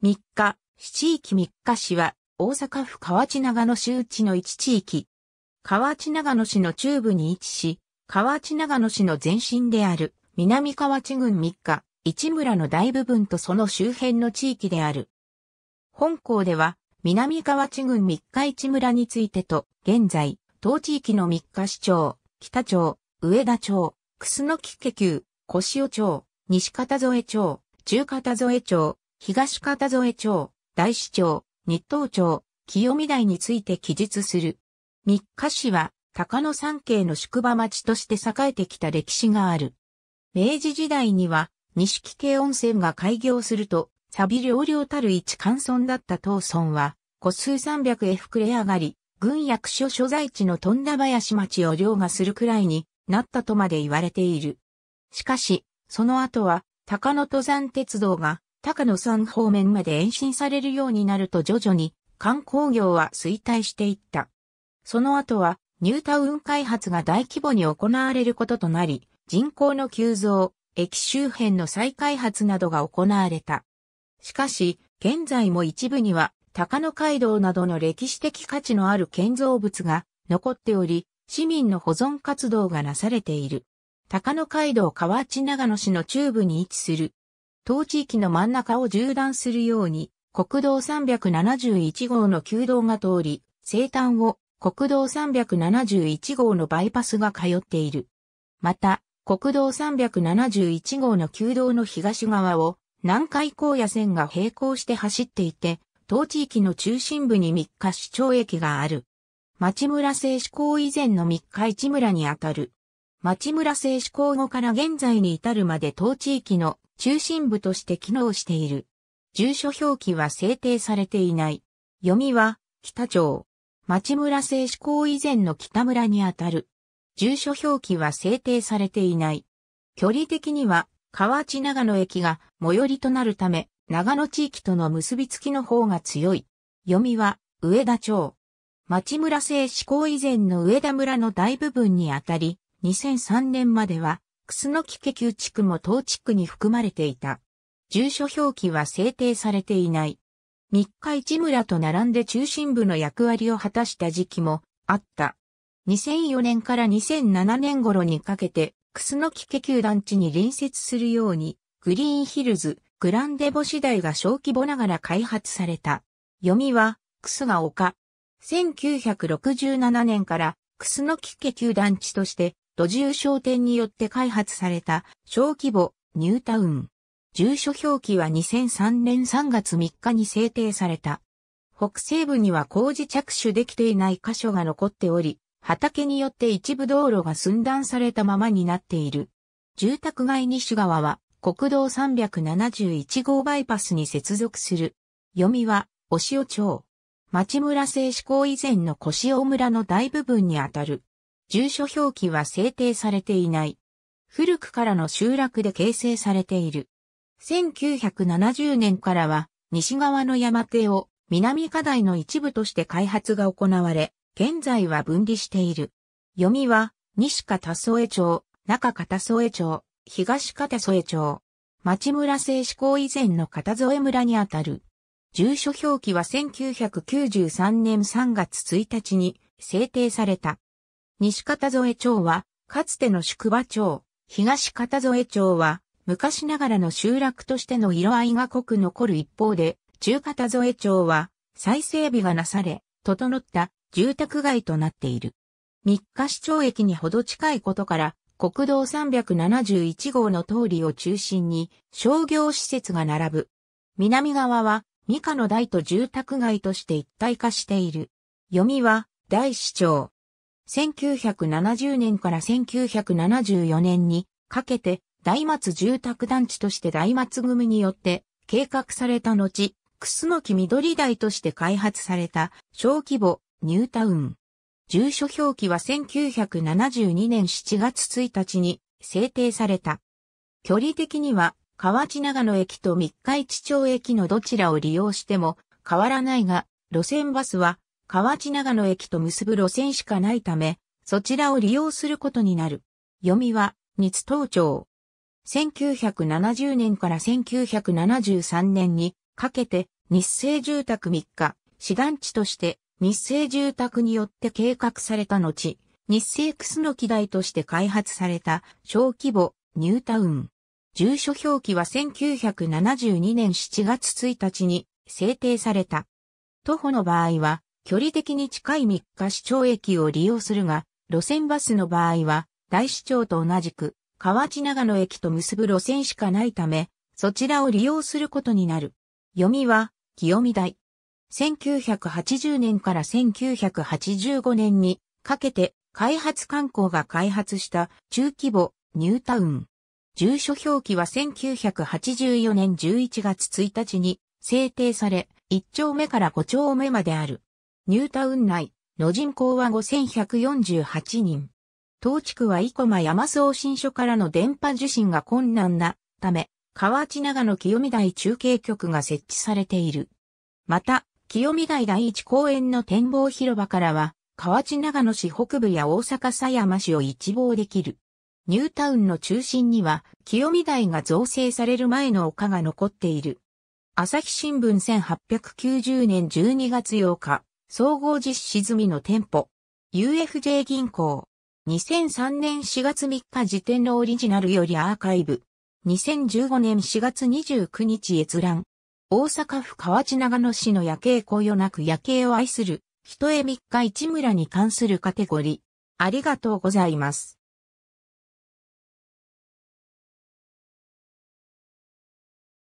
三日、市地域三日市は、大阪府河内長野市内の一地域。河内長野市の中部に位置し、河内長野市の前身である、南河内郡三日、市村の大部分とその周辺の地域である。本校では、南河内郡三日市村についてと、現在、当地域の三日市町、北町、上田町、楠木家旧、小塩町、西片添町、中片添町、東片添町、大市町、日東町、清見台について記述する。三日市は高野山系の宿場町として栄えてきた歴史がある。明治時代には、錦系温泉が開業すると、錆び両たる一関村だった東村は、個数三百へ膨れ上がり、軍役所所在地の富田林町を凌駕するくらいになったとまで言われている。しかし、その後は、高野登山鉄道が高野山方面まで延伸されるようになると徐々に観光業は衰退していった。その後はニュータウン開発が大規模に行われることとなり、人口の急増、駅周辺の再開発などが行われた。しかし、現在も一部には高野街道などの歴史的価値のある建造物が残っており、市民の保存活動がなされている。高野街道河内長野市の中部に位置する当地域の真ん中を縦断するように、国道371号の旧道が通り、西端を国道371号のバイパスが通っている。また、国道371号の旧道の東側を南海高野線が並行して走っていて、当地域の中心部に三日市町駅がある。町村製志行以前の三日市村にあたる。町村制施行後から現在に至るまで当地域の中心部として機能している。住所表記は制定されていない。読みは、北町。町村制施行以前の北村にあたる。住所表記は制定されていない。距離的には、河内長野駅が最寄りとなるため、長野地域との結びつきの方が強い。読みは、上田町。町村制施行以前の上田村の大部分にあたり、2003年までは、楠木家旧地区も当地区に含まれていた。住所表記は制定されていない。三日市村と並んで中心部の役割を果たした時期もあった。2004年から2007年頃にかけて、楠木家球団地に隣接するように、グリーンヒルズ、グランデボ次第が小規模ながら開発された。読みは、クスが丘。1967年から、楠木家球団地として、土住商店によって開発された小規模ニュータウン。住所表記は2003年3月3日に制定された。北西部には工事着手できていない箇所が残っており、畑によって一部道路が寸断されたままになっている。住宅街西側は国道371号バイパスに接続する。読みは、お塩町。町村製志向以前の小塩村の大部分にあたる。住所表記は制定されていない。古くからの集落で形成されている。1970年からは、西側の山手を南課題の一部として開発が行われ、現在は分離している。読みは、西片添町、中片添町、東片添町。町村製志向以前の片添村にあたる。住所表記は1993年3月1日に制定された。西片添町は、かつての宿場町、東片添町は、昔ながらの集落としての色合いが濃く残る一方で、中片添町は、再整備がなされ、整った住宅街となっている。三日市町駅にほど近いことから、国道371号の通りを中心に商業施設が並ぶ。南側は三日の台と住宅街として一体化している。読みは、大市町。1970年から1974年にかけて大松住宅団地として大松組によって計画された後、クスノキ緑台として開発された小規模ニュータウン。住所表記は1972年7月1日に制定された。距離的には河内長野駅と三日市町駅のどちらを利用しても変わらないが、路線バスは河内長野駅と結ぶ路線しかないため、そちらを利用することになる。読みは、日東町。1970年から1973年にかけて日清住宅3日、市団地として日清住宅によって計画された後、日清楠木台として開発された小規模ニュータウン。住所表記は1972年7月1日に制定された。徒歩の場合は距離的に近い三日市町駅を利用するが、路線バスの場合は、大市町と同じく、河内長野駅と結ぶ路線しかないため、そちらを利用することになる。読みは、清見台。1980年から1985年にかけて開発観光が開発した中規模ニュータウン。住所表記は1984年11月1日に制定され、1丁目から5丁目まである。ニュータウン内の人口は5148人。当地区は生駒山送信所からの電波受信が困難なため、河内長野清見台中継局が設置されている。また、清見台第一公園の展望広場からは、河内長野市北部や大阪狭山市を一望できる。ニュータウンの中心には、清見台が造成される前の丘が残っている。朝日新聞1890年12月8日。総合実施済みの店舗。UFJ 銀行。2003年4月3日時点のオリジナルよりアーカイブ。2015年4月29日閲覧。大阪府河内長野市の夜景こよなく夜景を愛する、人へ3日市村に関するカテゴリー。ありがとうございます。